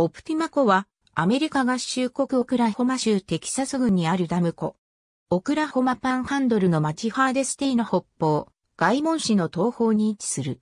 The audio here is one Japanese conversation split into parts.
オプティマ湖は、アメリカ合衆国オクラホマ州テキサス郡にあるダム湖。オクラホマパンハンドルのチハーデスティの北方、外門市の東方に位置する。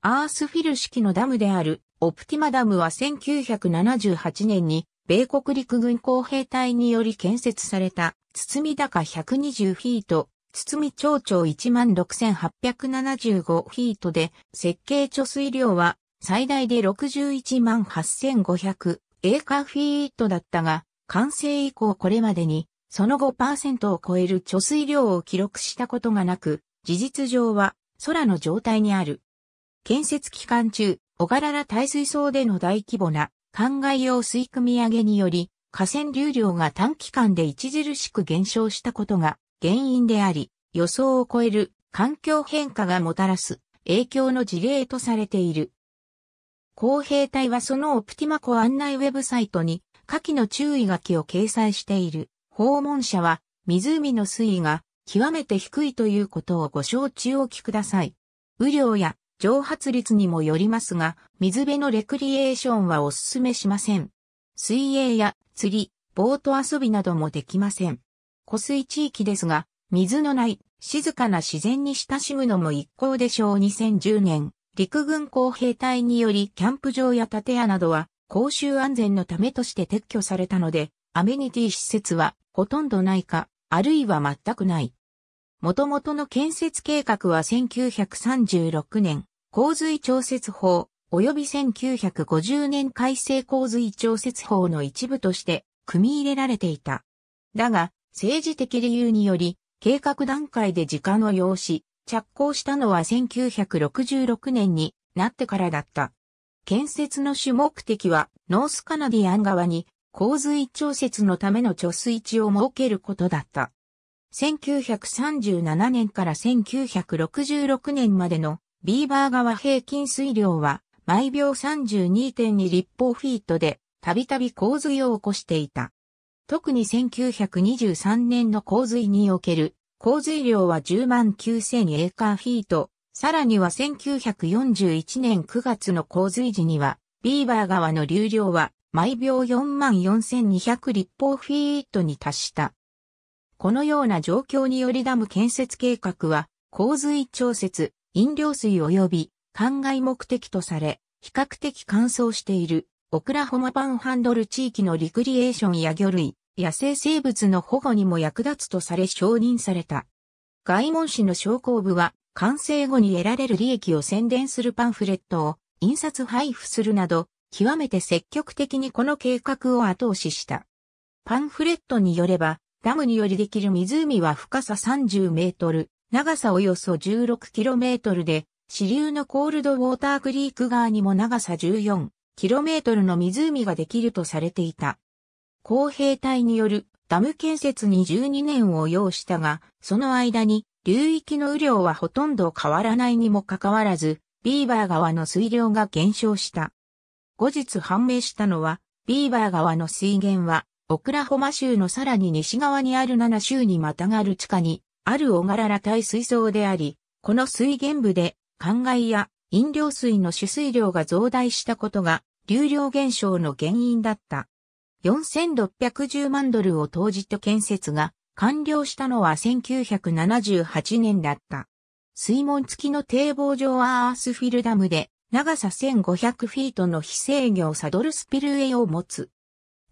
アースフィル式のダムである、オプティマダムは1978年に、米国陸軍工兵隊により建設された、包み高120フィート、包み長長16875フィートで、設計貯水量は最大で61万8500エーカーフィートだったが、完成以降これまでに、その5%を超える貯水量を記録したことがなく、事実上は空の状態にある。建設期間中、小柄な耐水槽での大規模な灌漑用水汲み上げにより、河川流量が短期間で著しく減少したことが原因であり、予想を超える環境変化がもたらす影響の事例とされている。公平隊はそのオプティマコ案内ウェブサイトに下記の注意書きを掲載している。訪問者は湖の水位が極めて低いということをご承知おきください。雨量や蒸発率にもよりますが、水辺のレクリエーションはお勧めしません。水泳や釣り、ボート遊びなどもできません。湖水地域ですが、水のない静かな自然に親しむのも一向でしょう2010年陸軍工兵隊によりキャンプ場や建屋などは公衆安全のためとして撤去されたので、アメニティ施設はほとんどないか、あるいは全くない。元々の建設計画は1936年、洪水調節法、及び1950年改正洪水調節法の一部として組み入れられていた。だが、政治的理由により、計画段階で時間を要し、着工したのは1966年になってからだった。建設の主目的は、ノースカナディアン側に洪水調節のための貯水池を設けることだった。1937年から1966年までのビーバー川平均水量は毎秒32.2立方フィートでたびたび洪水を起こしていた。特に1923年の洪水における洪水量は10万9000エーカーフィート。さらには1941年9月の洪水時には、ビーバー川の流量は毎秒4万4200立方フィートに達した。このような状況によりダム建設計画は、洪水調節、飲料水及び、灌漑目的とされ、比較的乾燥している、オクラホマパンハンドル地域のリクリエーションや魚類、野生生物の保護にも役立つとされ承認された。外門市の商工部は、完成後に得られる利益を宣伝するパンフレットを印刷配布するなど、極めて積極的にこの計画を後押しした。パンフレットによれば、ダムによりできる湖は深さ30メートル、長さおよそ16キロメートルで、支流のコールドウォータークリーク側にも長さ14キロメートルの湖ができるとされていた。工兵隊によるダム建設に12年を要したが、その間に流域の雨量はほとんど変わらないにもかかわらず、ビーバー川の水量が減少した。後日判明したのは、ビーバー川の水源は、オクラホマ州のさらに西側にある7州にまたがる地下に、ある小柄ら帯水槽であり、この水源部で、灌漑や飲料水の取水量が増大したことが、流量減少の原因だった。4610万ドルを投じて建設が完了したのは1978年だった。水門付きの堤防上アースフィルダムで長さ1500フィートの非制御サドルスピルウェイを持つ。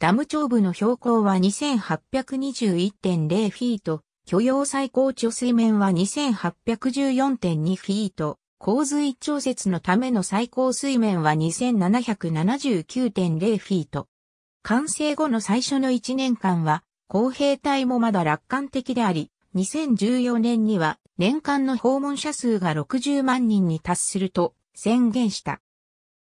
ダム頂部の標高は2821.0フィート、許容最高貯水面は2814.2フィート、洪水調節のための最高水面は2779.0フィート。完成後の最初の1年間は、公平隊もまだ楽観的であり、2014年には年間の訪問者数が60万人に達すると宣言した。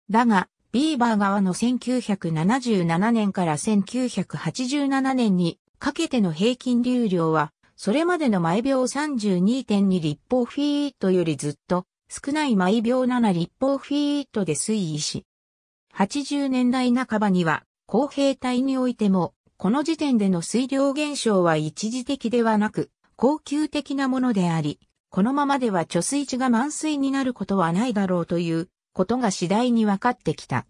だが、ビーバー側の1977年から1987年にかけての平均流量は、それまでの毎秒32.2立方フィートよりずっと少ない毎秒7立方フィートで推移し、80年代半ばには公平体においても、この時点での水量減少は一時的ではなく、恒久的なものであり、このままでは貯水池が満水になることはないだろうということが次第に分かってきた。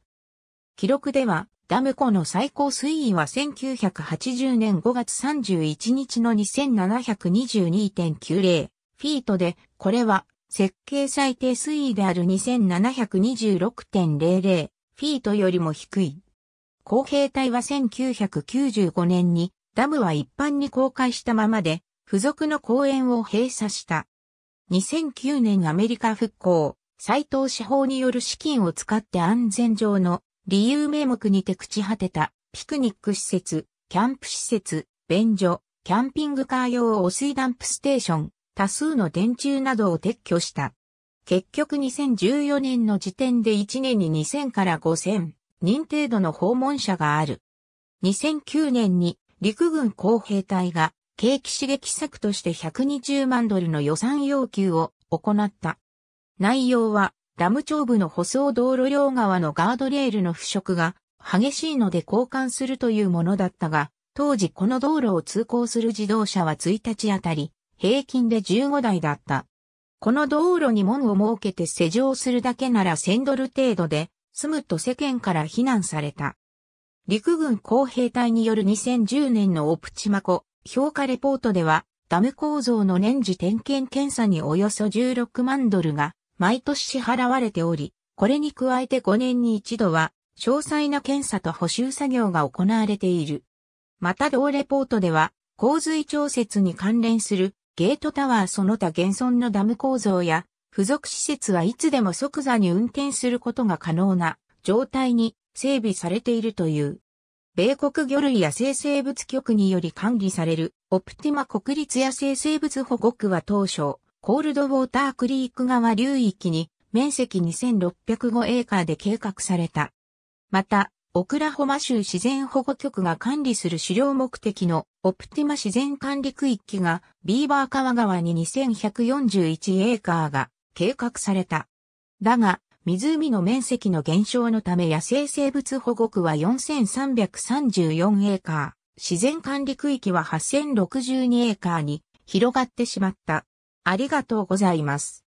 記録では、ダム湖の最高水位は1980年5月31日の2722.90フィートで、これは設計最低水位である2726.00フィートよりも低い。工兵隊は1995年にダムは一般に公開したままで付属の公園を閉鎖した。2009年アメリカ復興、斎藤司法による資金を使って安全上の理由名目にて朽ち果てたピクニック施設、キャンプ施設、便所、キャンピングカー用汚水ダンプステーション、多数の電柱などを撤去した。結局2014年の時点で1年に2000から5000。認定度の訪問者がある。2009年に陸軍工兵隊が景気刺激策として120万ドルの予算要求を行った。内容はダム長部の舗装道路両側のガードレールの腐食が激しいので交換するというものだったが、当時この道路を通行する自動車は1日あたり平均で15台だった。この道路に門を設けて施錠するだけなら1000ドル程度で住むと世間から非難された。陸軍工兵隊による2010年のオプチマコ評価レポートでは、ダム構造の年次点検検査におよそ16万ドルが毎年支払われており、これに加えて5年に一度は詳細な検査と補修作業が行われている。また同レポートでは、洪水調節に関連するゲートタワーその他現存のダム構造や付属施設はいつでも即座に運転することが可能な状態に整備されているという。米国魚類野生生物局により管理されるオプティマ国立野生生物保護区は当初、コールドウォータークリーク川流域に面積2605エーカーで計画された。また、オクラホマ州自然保護局が管理する狩猟目的のオプティマ自然管理区域がビーバー川川に2141エーカーが計画された。だが、湖の面積の減少のため野生生物保護区は4334エーカー、自然管理区域は8062エーカーに広がってしまった。ありがとうございます。